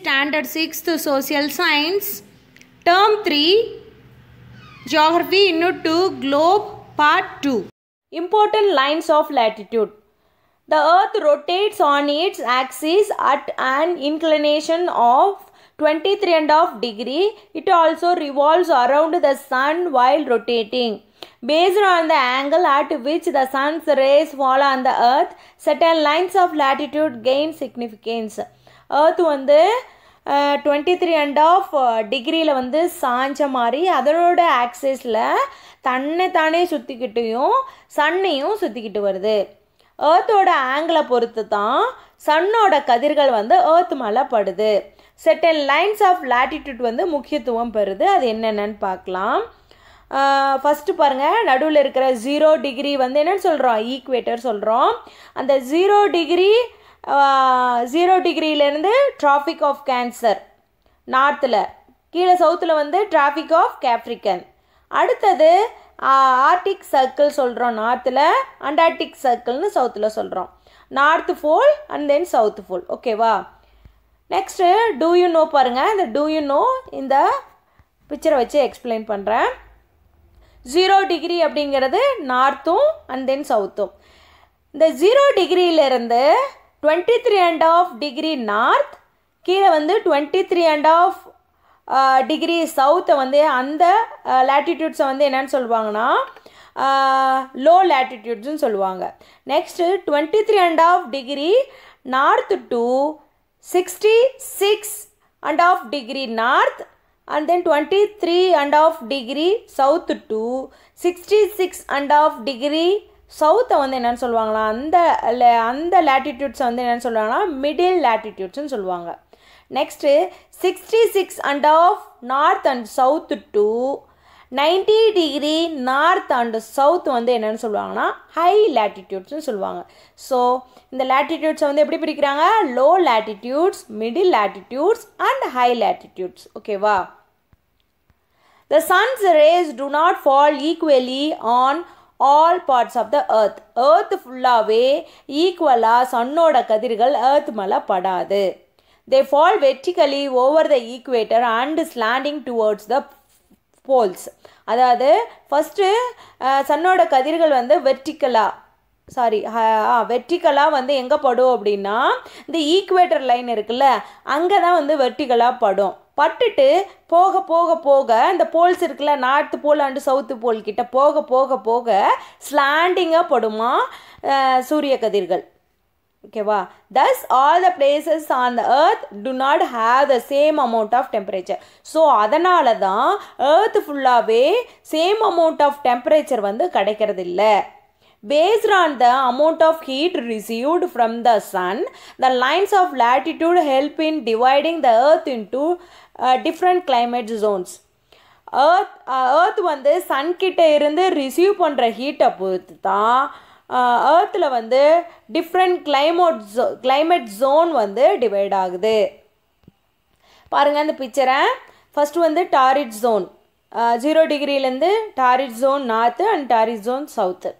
Standard 6th Social Science Term 3 Geography into 2 Globe Part 2 Important lines of latitude The earth rotates on its axis at an inclination of 23 and 1/2 degree it also revolves around the sun while rotating based on the angle at which the sun's rays fall on the earth certain lines of latitude gain significance earth வந்து twenty three and half டிகிரியில் வந்து சாஞ்ச மாதிரி அதனோட ஆக்சஸில் தன்னைத்தானே சுற்றிக்கிட்டையும் சன்னையும் சுற்றிக்கிட்டு வருது ஏர்த்தோட ஆங்கிளை பொறுத்து தான் சன்னோட கதிர்கள் வந்து ஏர்த் மேலே படுது செட்டன் லைன்ஸ் ஆஃப் லாட்டிடியூட் வந்து முக்கியத்துவம் பெறுது அது என்னென்னு பார்க்கலாம் ஃபஸ்ட்டு பாருங்கள் நடுவில் இருக்கிற ஜீரோ டிகிரி வந்து என்னென்னு சொல்கிறோம் ஈக்குவேட்டர் சொல்கிறோம் அந்த ஜீரோ டிகிரி ஜீரோ டிகிரியிலேருந்து டிராஃபிக் ஆஃப் கேன்சர் நார்த்தில் கீழே சவுத்தில் வந்து டிராஃபிக் ஆஃப் கேப்ரிக்கன் அடுத்தது ஆர்டிக் சர்க்கிள் சொல்கிறோம் நார்த்தில் அண்டார்டிக் சர்க்கிள்னு சவுத்தில் சொல்கிறோம் north pole and then south pole ஓகேவா நெக்ஸ்ட்டு டூ யூ நோ பாருங்கள் இந்த டூ யூ நோ இந்த பிக்சரை வச்சு எக்ஸ்பிளைன் பண்ணுறேன் ஜீரோ டிகிரி அப்படிங்கிறது நார்த்தும் அண்ட் தென் சவுத்தும் இந்த ஜீரோ டிகிரியிலேருந்து twenty three and half degree north கீழே வந்து twenty three and half degree சவுத்தை வந்து அந்த லேட்டிடியூட்ஸை வந்து என்னென்னு சொல்லுவாங்கன்னா லோ லேட்டிடியூட்ஸ்னு சொல்லுவாங்க next twenty three and half degree north to sixty six and half degree north and then twenty three and half degree south to sixty six and half degree சவுத்தை வந்து என்னென்னு சொல்லுவாங்களா அந்த அந்த லேட்டிடியூட்ஸை வந்து என்னென்னு சொல்லுவாங்கன்னா மிடில் லேட்டிடியூட்ஸ்னு சொல்லுவாங்க next sixty six and half north and south to ninety degree north and south வந்து என்னென்னு சொல்லுவாங்கன்னா ஹை லேட்டிடியூட்ஸ்னு சொல்லுவாங்க ஸோ இந்த லேட்டிடியூட்ஸை வந்து எப்படி பிரிக்கிறாங்க low latitudes middle latitudes and high latitudes ஓகேவா the sun's rays do not fall equally on all parts of the earth earth ஃபுல்லாகவே ஈக்குவலாக சன்னோட கதிர்கள் ஏர்த் மேலே படாது they fall vertically over the equator and slanting towards the poles அதாவது first சன்னோட கதிர்கள் வந்து வெர்டிக்கலாக சாரி வெர்டிக்கலாக வந்து எங்கே படும் அப்படின்னா இந்த ஈக்குவேட்டர் லைன் இருக்குல்ல அங்கே தான் வந்து வெர்டிக்கலாக படும் பட்டுட்டு போக போக போக இந்த போல்ஸ் இருக்குல்ல north pole and south pole கிட்ட போக போக போக ஸ்லாண்டிங்காக படுமா சூரிய கதிர்கள் ஓகேவா thus all the places on the earth do not have the same amount of temperature so அதனால தான் ஏர்த் ஃபுல்லாகவே சேம் அமௌண்ட் ஆஃப் டெம்பரேச்சர் வந்து கிடைக்கிறது இல்லை Based on the amount of heat received from the sun, the lines of latitude help in dividing the earth into different climate zones earth earth வந்து சன்கிட்ட இருந்து receive பண்ணுற ஹீட்டை பொறுத்து தான் ஏர்த்தில் வந்து டிஃப்ரெண்ட் கிளைமோட் ஜோ கிளைமேட் ஜோன் வந்து டிவைட் ஆகுது பாருங்கள் அந்த பிக்சரை ஃபஸ்ட்டு வந்து டாரிட் ஜோன் ஜீரோ டிகிரிலேருந்து torrid zone north and torrid zone south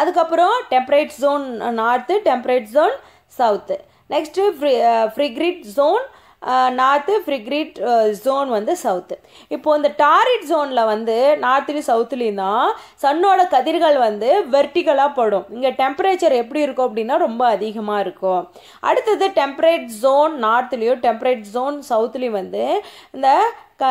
அதுக்கப்புறம் temperate zone north temperate zone south next ஃப்ரி frigid zone north frigid zone வந்து சவுத்து இப்போது இந்த டாரிட் ஜோனில் வந்து நார்த்துலேயும் சவுத்துலேயும் தான் சன்னோட கதிர்கள் வந்து வெர்டிகலாக படும் இங்கே டெம்பரேச்சர் எப்படி இருக்கும் அப்படின்னா ரொம்ப அதிகமாக இருக்கும் அடுத்தது டெம்பரேட் ஜோன் நார்த்துலேயும் டெம்பரேட் ஜோன் சவுத்துலேயும் வந்து இந்த க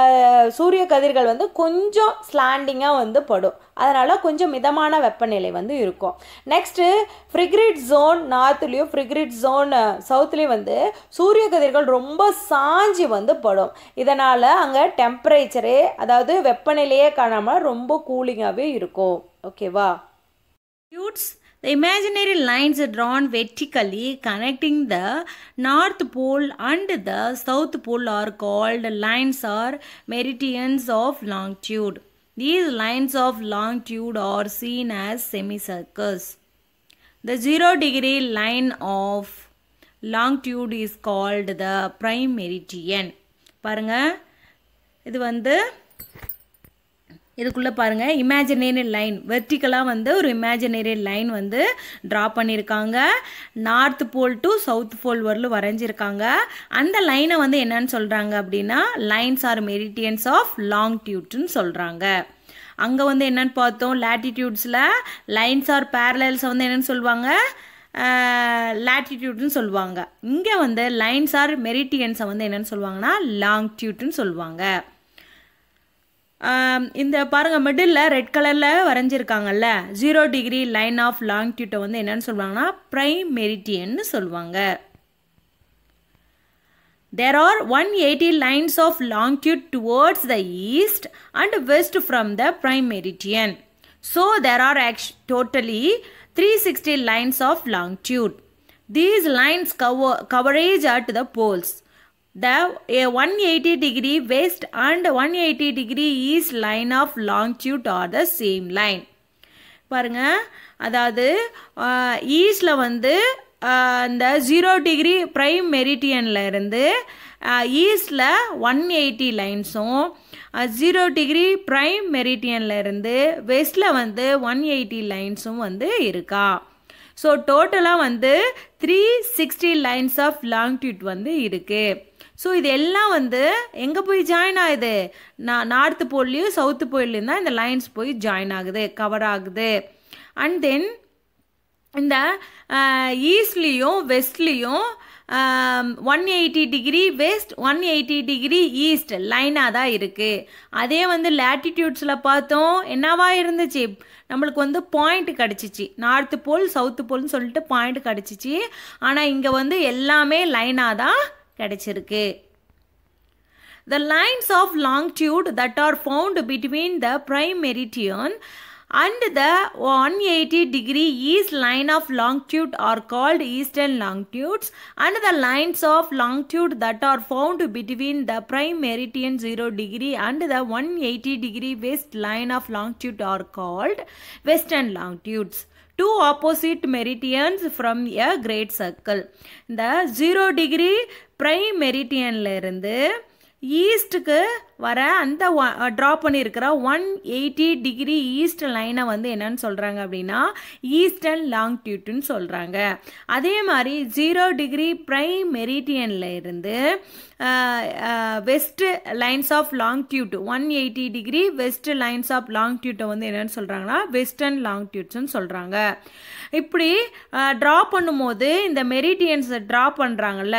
சூரிய கதிர்கள் வந்து கொஞ்சம் ஸ்லாண்டிங்காக வந்து படும் அதனால் கொஞ்சம் மிதமான வெப்பநிலை வந்து இருக்கும் நெக்ஸ்ட்டு ஃப்ரிக்ரிட் ஜோன் நார்த்துலேயும் ஃப்ரிக்ரிட் ஜோன் சவுத்துலேயும் வந்து சூரிய கதிர்கள் ரொம்ப சாஞ்சி வந்து படும் இதனால் அங்கே டெம்பரேச்சரே அதாவது வெப்பநிலையே காணாமல் ரொம்ப கூலிங்காகவே இருக்கும் ஓகேவா fruits The imaginary lines are drawn vertically connecting the north pole and the south pole are called lines or meridians of longitude. These lines of longitude are seen as semicircles. The zero degree line of longitude is called the prime meridian. பாருங்க இது வந்து இதுக்குள்ளே பாருங்கள் imaginary line வெர்டிக்கலாக வந்து ஒரு imaginary line வந்து draw பண்ணியிருக்காங்க north pole to south pole வரலும் வரைஞ்சிருக்காங்க அந்த லைனை வந்து என்னன்னு சொல்கிறாங்க அப்படின்னா lines are meridians of long டியூட்னு சொல்கிறாங்க அங்கே வந்து என்னன்னு பார்த்தோம் லேட்டிடியூட்ஸில் லைன்ஸ் ஆர் பேரலல்ஸ் வந்து என்னன்னு சொல்லுவாங்க லேட்டிடியூட்னு சொல்லுவாங்க இங்கே வந்து லைன்ஸ் ஆர் மெரிட்டியன்ஸை வந்து என்னென்னு சொல்லுவாங்கன்னா லாங்டியூட்னு சொல்லுவாங்க இந்த பாருங்க மிடில் ரெட் கலரில் வரைஞ்சிருக்காங்கல்ல ஜீரோ டிகிரி லைன் ஆஃப் லாங்கியூட்டை வந்து என்னென்னு சொல்லுவாங்கன்னா ப்ரைம் மெரிட்டியன்னு சொல்லுவாங்க there are one eighty lines of long longitude towards the east and west from the prime meridian so there are ஆக்ஷ் totally three sixty lines of longitude these lines கவ coverage at the poles the one The 180 degree west and 180 degree east line of longitude are the same line பாருங்க அதாவது ஈஸ்டில் வந்து இந்த zero degree prime மெரிட்டியனில் இருந்து ஈஸ்டில் ஒன் எயிட்டி லைன்ஸும் ஜீரோ டிகிரி ப்ரைம் மெரிட்டியனில் இருந்து வெஸ்ட்டில் வந்து ஒன் எயிட்டி லைன்ஸும் வந்து இருக்கா ஸோ டோட்டலாக வந்து three sixty lines of longitude வந்து இருக்குது ஸோ இது எல்லாம் வந்து எங்கே போய் ஜாயின் ஆகுது நான் நார்த்து போல்லையும் சவுத்து போல்லையும் தான் இந்த லைன்ஸ் போய் ஜாயின் ஆகுது கவர் ஆகுது அண்ட் தென் இந்த ஈஸ்ட்லேயும் வெஸ்ட்லேயும் one eighty degree west one eighty degree east லைனாக தான் இருக்குது அதே வந்து லேட்டிடியூட்ஸில் பார்த்தோம் என்னவா இருந்துச்சு நம்மளுக்கு வந்து பாயிண்ட் கிடச்சிச்சு நார்த்து போல் சவுத்து போல்னு சொல்லிட்டு பாயிண்ட் கிடச்சிச்சு ஆனால் இங்கே வந்து எல்லாமே லைனாக தான் கிடைச்சிருக்கு the lines of longitude that are found between the prime meridian and the one eighty degree east line of longitude are called eastern longitudes and the lines of longitude that are found between the prime meridian zero degree and the one eighty degree west line of longitude are called western longitudes two opposite meridians from a great circle இந்த zero degree prime மெரிட்டியனில் இருந்து ஈஸ்ட்டுக்கு வர அந்த draw பண்ணியிருக்கிற one eighty degree east லைனை வந்து என்னன்னு சொல்கிறாங்க அப்படின்னா ஈஸ்டர்ன் லாங்டியூட்னு சொல்கிறாங்க அதே மாதிரி ஜீரோ டிகிரி ப்ரைம் மெரிட்டியனில் இருந்து west lines of longitude one eighty degree west lines of டியூட்டை வந்து என்னென்னு சொல்கிறாங்கன்னா வெஸ்டர்ன் லாங்டியூட்ஸ்னு சொல்கிறாங்க இப்படி ட்ரா பண்ணும்போது இந்த மெரிடியன்ஸை ட்ரா பண்ணுறாங்கல்ல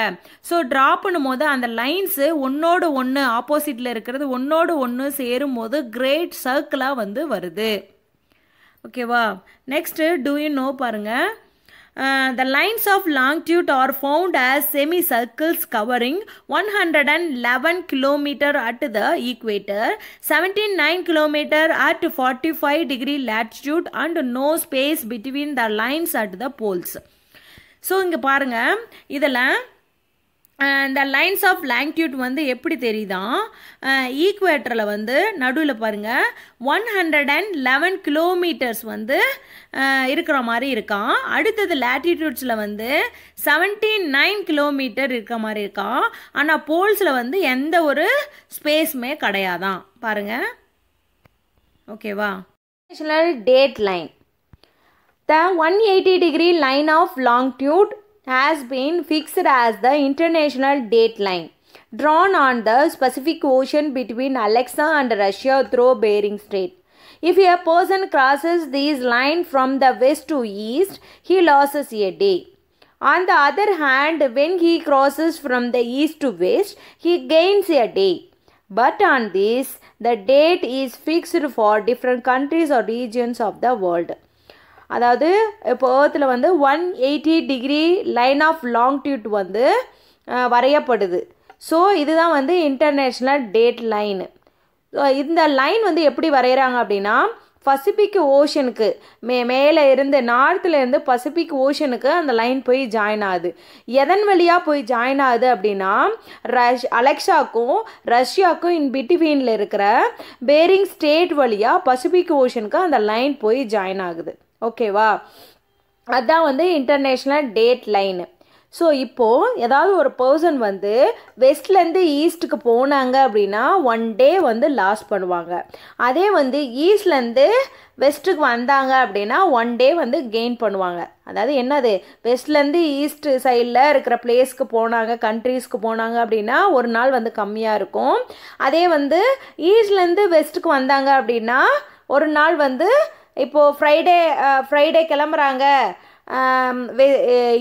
ஸோ ட்ரா பண்ணும்போது அந்த லைன்ஸு ஒன்னோடு ஒன்று ஆப்போசிட்டில் இருக்கிறது ஒன்றோடு ஒன்று சேரும் போது கிரேட் சர்க்கிளாக வந்து வருது ஓகேவா நெக்ஸ்ட்டு யூ நோ பாருங்க the lines of longitude are found as semi circles covering one hundred and eleven kilometre at the equator seventeen nine kilometre at forty five degree latitude and no space between the lines at the poles so இங்கே பாருங்கள் இதில் இந்த lines of லாங்கியூட் வந்து எப்படி தெரியுதான் ஈக்குவேட்டரில் uh, வந்து நடுவில் பாருங்கள் one hundred and eleven kilometres வந்து uh, இருக்கிற மாதிரி இருக்கான் அடுத்தது லேட்டிடியூட்ஸில் வந்து செவன்டீன் நைன் கிலோமீட்டர் இருக்கிற மாதிரி இருக்கான் ஆனால் போல்ஸில் வந்து எந்த ஒரு ஸ்பேஸுமே கிடையாதான் பாருங்கள் ஓகேவா date line the one eighty degree line of longitude has been fixed as the international date line drawn on the specific ocean between Alexa and Russia through Bering Strait. If a person crosses this line from the west to east, he loses a day. On the other hand, when he crosses from the east to west, he gains a day. But on this, the date is fixed for different countries or regions of the world. அதாவது இப்போ ஏர்த்தில் வந்து one eighty degree line of longitude வந்து வரையப்படுது so இதுதான் வந்து international date line இந்த line வந்து எப்படி வரைகிறாங்க அப்படின்னா பசிபிக் ஓஷனுக்கு மே மேலே இருந்து நார்த்துலேருந்து பசிபிக் ஓஷனுக்கு அந்த லைன் போய் ஜாயின் ஆகுது எதன் வழியாக போய் ஜாயின் ஆகுது அப்படின்னா ரஷ் அலெக்ஸாக்கும் ரஷ்யாவுக்கும் இன் பிட்வீனில் இருக்கிற பேரிங் ஸ்டேட் வழியாக பசிபிக் ஓஷனுக்கு அந்த லைன் போய் ஜாயின் ஆகுது ஓகேவா அதுதான் வந்து இன்டர்நேஷ்னல் டேட் லைனு ஸோ இப்போது ஏதாவது ஒரு பர்சன் வந்து வெஸ்ட்லேருந்து ஈஸ்ட்டுக்கு போனாங்க அப்படின்னா ஒன் டே வந்து லாஸ் பண்ணுவாங்க அதே வந்து ஈஸ்ட்லேருந்து வெஸ்ட்டுக்கு வந்தாங்க அப்படின்னா ஒன் டே வந்து கெயின் பண்ணுவாங்க அதாவது என்னது வெஸ்ட்லேருந்து ஈஸ்ட்டு சைடில் இருக்கிற பிளேஸ்க்கு போனாங்க கண்ட்ரீஸ்க்கு போனாங்க அப்படின்னா ஒரு நாள் வந்து கம்மியாக இருக்கும் அதே வந்து ஈஸ்ட்லேருந்து வெஸ்ட்டுக்கு வந்தாங்க அப்படின்னா ஒரு நாள் வந்து இப்போது ஃப்ரைடே ஃப்ரைடே கிளம்புறாங்க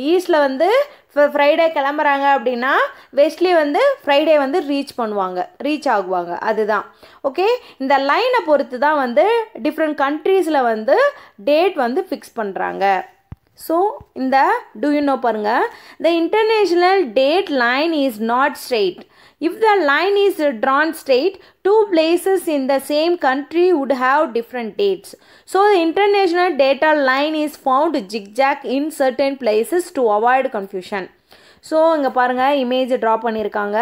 ஈஸ்டில் வந்து ஃப்ரைடே கிளம்புறாங்க அப்படின்னா வெஸ்ட்லி வந்து ஃப்ரைடே வந்து ரீச் பண்ணுவாங்க ரீச் ஆகுவாங்க அதுதான் ஓகே இந்த லைனை பொறுத்து தான் வந்து டிஃப்ரெண்ட் கண்ட்ரீஸில் வந்து டேட் வந்து ஃபிக்ஸ் பண்ணுறாங்க So, in the do you know parunga? The international date line is not straight. If the line is drawn straight, two places in the same country would have different dates. So, the international date line is found zigzag in certain places to avoid confusion. So இங்கே பாருங்கள் image draw பண்ணியிருக்காங்க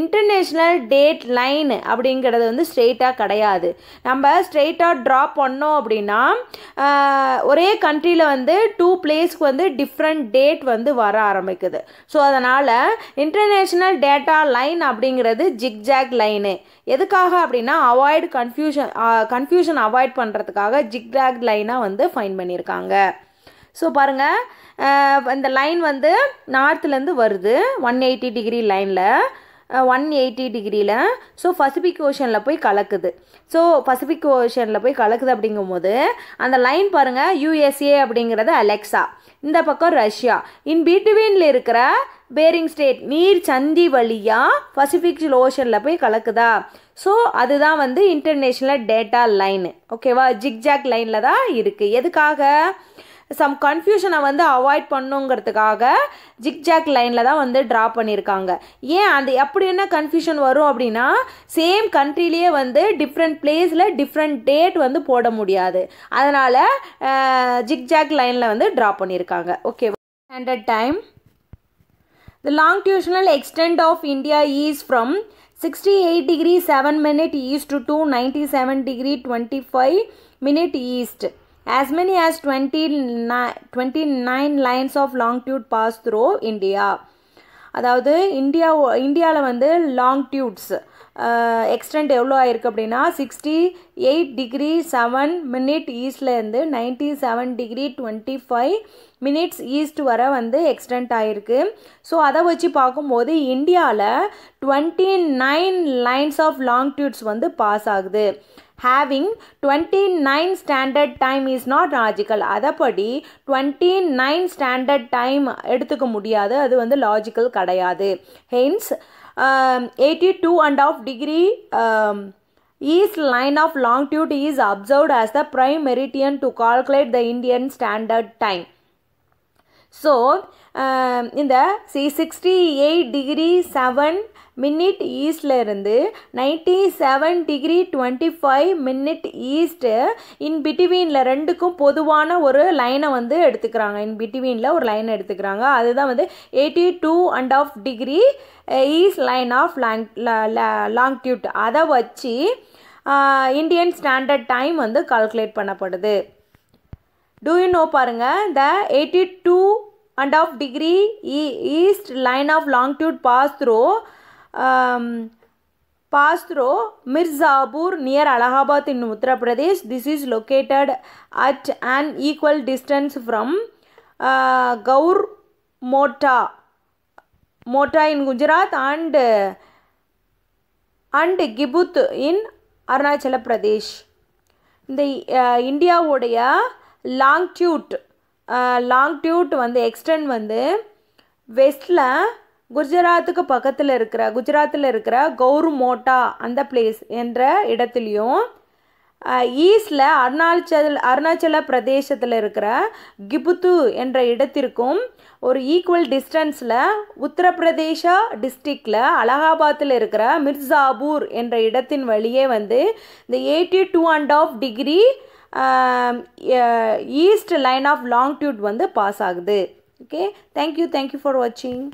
international date line அப்படிங்கிறது வந்து ஸ்ட்ரெயிட்டாக கிடையாது நம்ம ஸ்ட்ரெயிட்டாக draw பண்ணோம் அப்படின்னா ஒரே கண்ட்ரியில் வந்து டூ பிளேஸ்க்கு வந்து டிஃப்ரெண்ட் டேட் வந்து வர ஆரம்பிக்குது ஸோ அதனால் இன்டர்நேஷ்னல் டேட்டா லைன் அப்படிங்கிறது ஜிக்ஜாக் லைனு எதுக்காக அப்படின்னா அவாய்டு கன்ஃபியூஷன் கன்ஃபியூஷன் அவாய்ட் பண்ணுறதுக்காக ஜிக்ஜாக் லைனாக வந்து ஃபைன் பண்ணியிருக்காங்க ஸோ பாருங்கள் இந்த லைன் வந்து நார்த்துலேருந்து வருது ஒன் எயிட்டி டிகிரி லைனில் ஒன் எயிட்டி டிகிரியில் ஸோ பசிபிக் ஓஷனில் போய் கலக்குது ஸோ பசிபிக் ஓஷனில் போய் கலக்குது அப்படிங்கும்போது அந்த லைன் பாருங்கள் யூஎஸ்ஏ அப்படிங்கிறது அலெக்ஸா இந்த பக்கம் ரஷ்யா இன் பிட்வீனில் இருக்கிற பேரிங் ஸ்டேட் நீர் சந்தி வழியாக பசிபிக் ஓஷனில் போய் கலக்குதா ஸோ அதுதான் வந்து இன்டர்நேஷ்னல் டேட்டா லைனு ஓகேவா ஜிக்ஜாக் லைனில் தான் இருக்குது எதுக்காக சம் கன்ஃபியூஷனை வந்து அவாய்ட் பண்ணுங்கிறதுக்காக ஜிக்ஜாக் லைனில் தான் வந்து ட்ரா பண்ணியிருக்காங்க ஏன் அந்த அப்படி என்ன கன்ஃபியூஷன் வரும் அப்படின்னா சேம் கண்ட்ரிலேயே வந்து டிஃப்ரெண்ட் பிளேஸில் டிஃப்ரெண்ட் டேட் வந்து போட முடியாது அதனால் ஜிக்ஜாக் லைனில் வந்து ட்ரா பண்ணியிருக்காங்க okay standard time the longitudinal extent of India is from sixty eight degree minute east 7 two ninety seven degree twenty five minute east As many as 29, 29 lines of longitude pass through India அதாவது India இந்தியாவில் வந்து long longitudes extent எவ்வளோ ஆயிருக்கு அப்படின்னா sixty eight degree seven minute ஈஸ்ட்லேருந்து ninety seven degree twenty five minutes east வர வந்து extent ஆகிருக்கு ஸோ அதை வச்சு பார்க்கும்போது இந்தியாவில் twenty nine lines of long longitudes வந்து பாஸ் ஆகுது having 29 standard time is not logical அதைப்படி 29 standard time டைம் எடுத்துக்க முடியாது அது வந்து logical கிடையாது hence eighty two and of degree um, East line of longitude is observed as the prime meridian to calculate the Indian standard time. So, in um, the c 68 degree 7 minute ஈஸ்டில் இருந்து ninety seven degree twenty five minute east in பிட்வீனில் ரெண்டுக்கும் பொதுவான ஒரு லைனை வந்து எடுத்துக்கிறாங்க இன் பிட்வீனில் ஒரு லைன் எடுத்துக்கிறாங்க அதுதான் வந்து eighty two and half degree east line of long longitude அதை வச்சு இந்தியன் ஸ்டாண்டர்ட் டைம் வந்து கால்குலேட் பண்ணப்படுது டூ யூ நோ பாருங்கள் the eighty two and half degree ஈ east line of longitude pass through pass through Mirzapur near Allahabad in Uttar Pradesh this is located at and equal distance from Gaur Mota Mota in Gujarat and and Kibithu in Arunachal Pradesh இந்த இந்தியாவுடைய லாங்க்யூட் லாங்க்யூட் வந்து extend வந்து வெஸ்டில் குஜராத்துக்கு பக்கத்தில் இருக்கிற குஜராத்தில் இருக்கிற கௌர் மோட்டா அந்த பிளேஸ் என்ற இடத்துலையும் ஈஸ்டில் அருணாச்சல் அருணாச்சல பிரதேசத்தில் இருக்கிற கிபுத்து என்ற இடத்திற்கும் ஒரு ஈக்குவல் டிஸ்டன்ஸில் உத்தரப்பிரதேச டிஸ்ட்ரிக்டில் அலகாபாத்தில் இருக்கிற மிர்சாபூர் என்ற இடத்தின் வழியே வந்து இந்த eighty two and half degree east line of longitude வந்து பாஸ் ஆகுது ஓகே தேங்க்யூ தேங்க்யூ ஃபார் வாட்சிங்